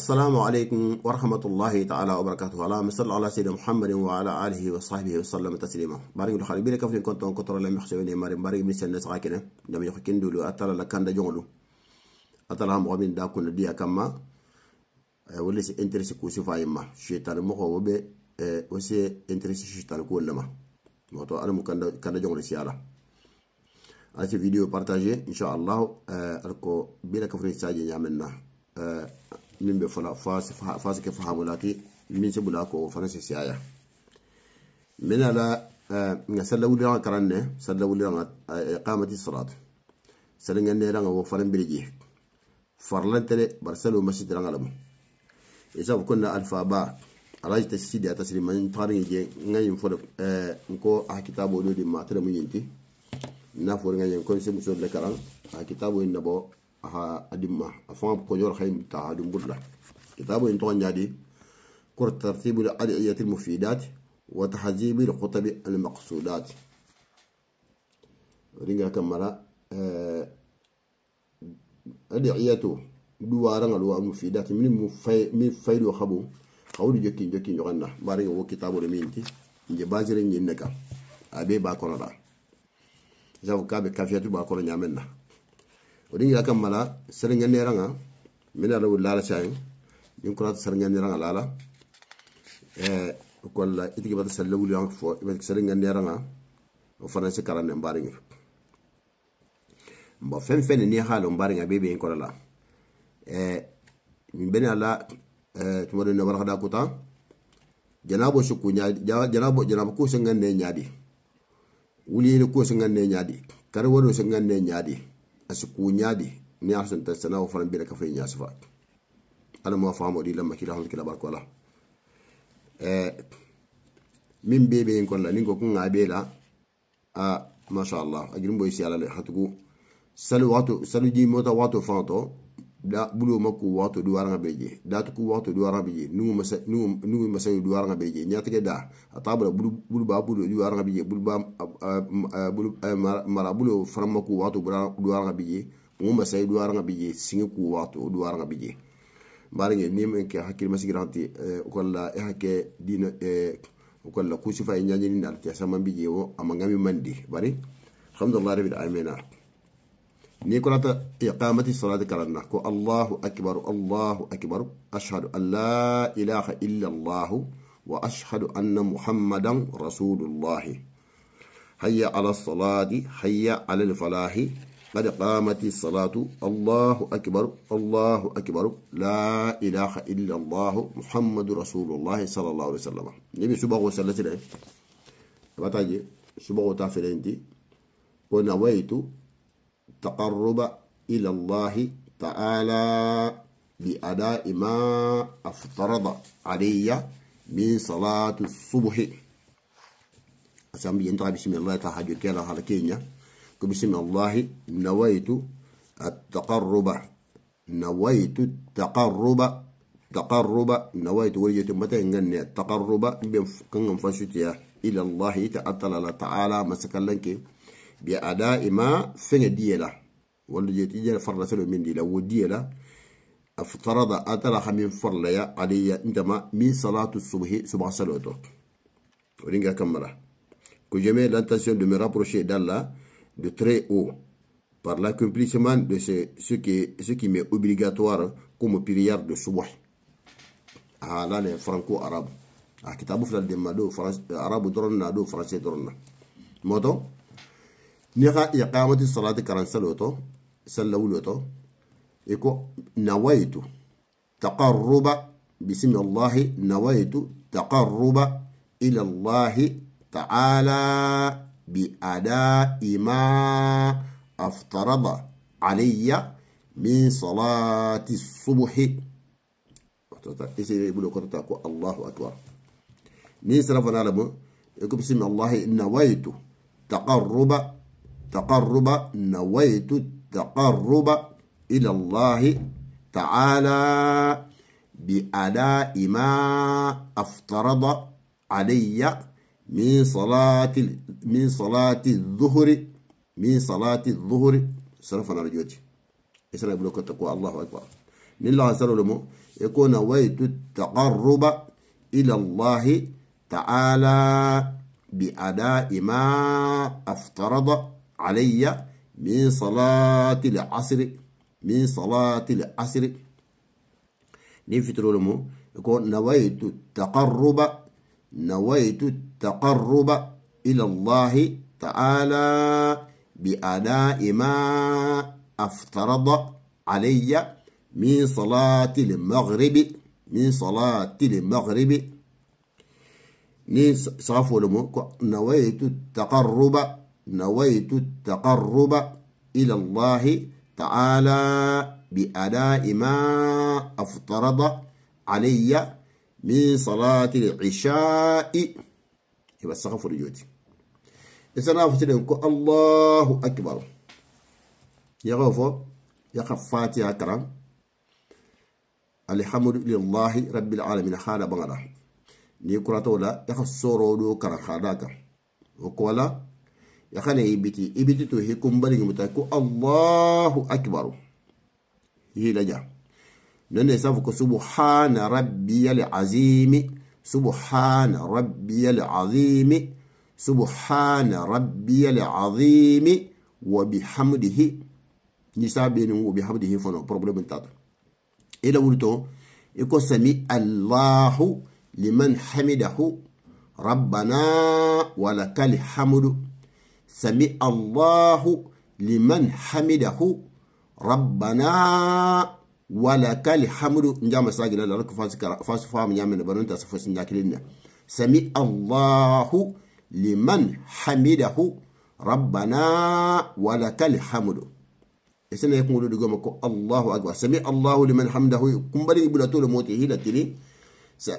السلام عليكم ورحمة الله تعالى وبركاته على صل على سيدنا محمد وعلى آله وصحبه وسلم تسليما بارك الله بلا كفن كنت ان كتر لم يحسبني مار بارك من سنة ساكنة لم يحكين دولو أتلا لكان دا أتلا هم غمين دا كون ديا كما أه، وليس انترس كوسي فايما شيطان مخو وبي أه، وسي انترس شيطان كل ما موتو أنا مكان كان دا سيارة هذا أتي فيديو بارتاجي إن شاء الله ألكو أه، بلا كفن ساجي يعملنا min be fɔla fa se kɛ fahamu la ti min se bula ko fana se siaya ya min ala eh, nga salla wuli nga karanne ne salla wuli nga eh, iqamati salat salla nga ne nga wo fana biriji farlan bar masjid nga lamu isa kunna alfa ba alaji ta sidi ata sidi man tarin je nga yin fo eh, ko a ah, kitabo do di ma mu yinti na fo nga yin kon se musul le karan a ah, kitabo yin nabo aha adimma afan ko jor khay ta adum budla kitabu into nyadi kur tartib al adiyat al mufidat wa tahzib al qutab al maqsudat ringa kamara adiyatu duwara ngal wa mufidat min mu fay mi faydo khabu khawdu jokki jokki nyoganna bari wo kitabu le minti nje bazire nyi neka abe ba kono da jaw kabe kafiyatu ba kono nyamenna odin yira kam mala serengen ne ranga mina rawu lala chayin yin kurat serengen ne ranga lala eh iti itigi bata salle wuli yang fo ibet serengen ne ranga o fana se karane mba fen fen ni halo mbaringa nga bebe yin korala eh min bena la eh ne wala khada kuta janabo shuku nya janabo janabo nenyadi, sengen ne nyaadi wuli ni ko sengen ne nyaadi kare wodo sengen ne asi kuñaadi ni a sonta sanawo fana bira kafoye ñasifa ala ma faamo ɗi lamma kila hon kila barko ala e, min be ɓe en kolla nin ko kunga ɓe la a machallah a jirin boy si ala le hatugu salu wato salu ji mota wato fan to da bulo maku wato duwar nga beje da tuku wato duwar nga beje nungu masa nu nungu masa yu duwar nga beje nyata ke da atabra bulu bulu ba bulu duwar nga beje bulu ba bulu mara bulo fram maku wato duwar nga beje nungu masa yu duwar nga beje singi ku wato duwar nga beje baringe ni men ke hakil sigranti e, ko la e hakke dina e kolla kusifa e ni dal ke sama beje wo amangami mandi bari alhamdulillah rabbil alamin نيكونات إقامة الصلاة كرنا كو الله أكبر الله أكبر أشهد أن لا إله إلا الله وأشهد أن محمدا رسول الله هيا على الصلاة هيا على الفلاح قد قامت الصلاة الله أكبر الله أكبر لا إله إلا الله محمد رسول الله صلى الله عليه وسلم نبي سبحانه وتعالى له بتاجي سبحانه وتعالى دي ونويت التقرب إلى الله تعالى بأداء ما أفترض علي من صلاة الصبح أسامي ينتهى بسم الله تحاجو كيلا حالكين بسم الله نويت التقرب نويت التقرب تقرب نويت ولجت متى نغني التقرب بين فشتيا إلى الله تعالى تعالى مسكن لك بأداء ما فين ديلا ولا يتيجي فرلا سلو من ديلا وديلا افترض أتلا خمين فرلا علي عندما من صلاة الصبح سبع صلوات ورينجا كملا que je mets l'intention de me rapprocher d'Allah de très haut par l'accomplissement de ce, ce, qui, ce qui m'est obligatoire comme prière de Subh. Ah là, les franco-arabes. Ah, qui t'a bouffé le demado, arabe dronna, do français dronna. Moto? نيغا إقامة الصلاة كران سلوتو سلولوتو يكو نويت تقرب بسم الله نويت تقرب إلى الله تعالى بأداء ما أفترض علي من صلاة الصبح الله أكبر نيسرفنا لبو يكو بسم الله نويت تقرب التقرب نويت التقرب إلى الله تعالى بأداء ما أفترض علي من صلاة من صلاة الظهر من صلاة الظهر صرفنا رجوتي يقول بلوك التقوى الله أكبر من نلا لهم يكون ويت التقرب إلى الله تعالى بأداء ما أفترض علي من صلاة العصر من صلاة العصر نفترولمو يقول نويت التقرب نويت التقرب إلى الله تعالى بأداء ما أفترض علي من صلاة المغرب من صلاة المغرب لمو نويت التقرب نويت التقرب إلى الله تعالى بأداء ما أفترض علي من صلاة العشاء يبقى إيوه، استغفر جودي إذا الله أكبر يا غوفو يا خفات يا كرم الحمد لله رب العالمين خالة بغدا ni kuratola ya ka soro do karan يخنا إبتي إبتي تو هيكم بلغ متاكو الله أكبر هي لجا لأن يسافك سبحان ربي العظيم سبحان ربي العظيم سبحان ربي العظيم وبحمده نسابين وبحمده فنو بروبلم تاتا إلى ولتو يكو سمي الله لمن حمده ربنا ولك الحمد سمع الله liman hamidahu rabbana walakal hamdu njama sagila la rek fasu famu nyamene banonta sa fosi njakilinna sami allahu liman hamidahu rabbana walakal hamdu esene yakungulu digoma ko allahu akbar sami allahu liman hamdahu kumbali ibula tolo moti hila tini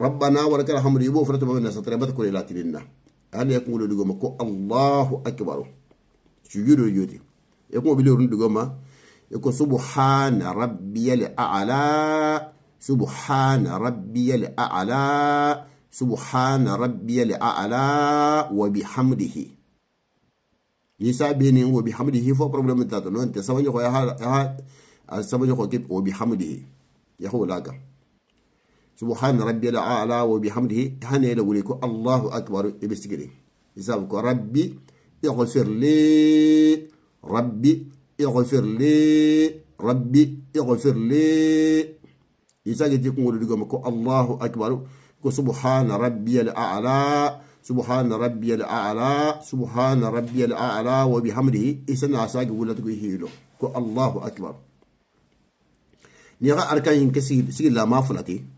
rabbana walakal hamdu yubo furatu babana satrabat kulila tilinna ana ya kuma dugo ko allahu akbar sujudu yoti ya kuma bilo dugo ma ya ko subhana rabbiyal a'la subhana rabbiyal a'la subhana rabbiyal a'la wa bihamdihi ni ni wa bihamdihi fo problem ta to non te sabanyo ko ya ha sabanyo ko kit wa bihamdihi ya ho laga سبحان ربي الأعلى وبحمده هني لوليكو الله أكبر إبسكري إسابكو ربي اغفر لي ربي اغفر لي ربي اغفر لي إساك تكون ولدكمكو الله أكبر سبحان ربي الأعلى سبحان ربي الأعلى سبحان ربي الأعلى وبحمده إسنا ساق ولدكو هيلو كو الله أكبر نيغا أركان ينكسي سيلا ما فلتي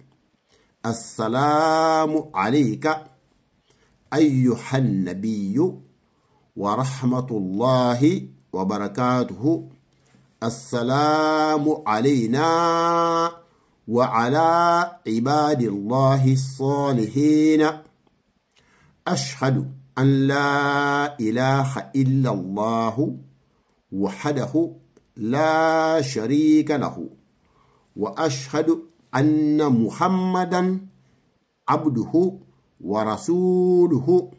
السلام عليك أيها النبي ورحمة الله وبركاته السلام علينا وعلى عباد الله الصالحين أشهد أن لا إله إلا الله وحده لا شريك له وأشهد أن muhammadan abduhu wa rasuluhu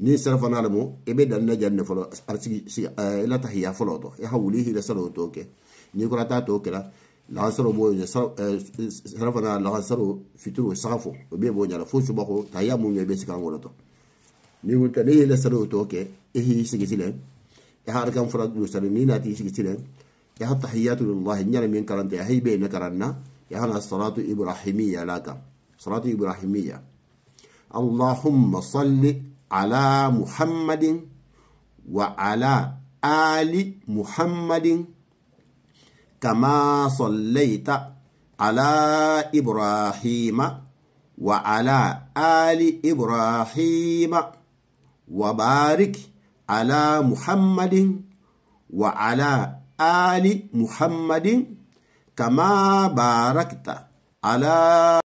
ni sarafana lamu ibe e danna janne folo arsigi si ila eh, tahiya folo to ya e hawli hi da salo to ke ni ko ta to kala la saro bo ya eh, eh, sarafana la saro fitru safo e be bo nyala fo suba ko tayamu ngi be sikan to ni ko ni ila salo to ke ihi sigi silen ya har kan fura du salo ni na ti sigi silen يا تحيات لله نيرا من كرنت يا هي بين كرنا يا هنا الصلاة إبراهيمية لك صلاة إبراهيمية اللهم صل على محمد وعلى آل محمد كما صليت على إبراهيم وعلى آل إبراهيم وبارك على محمد وعلى آل محمد كما باركت على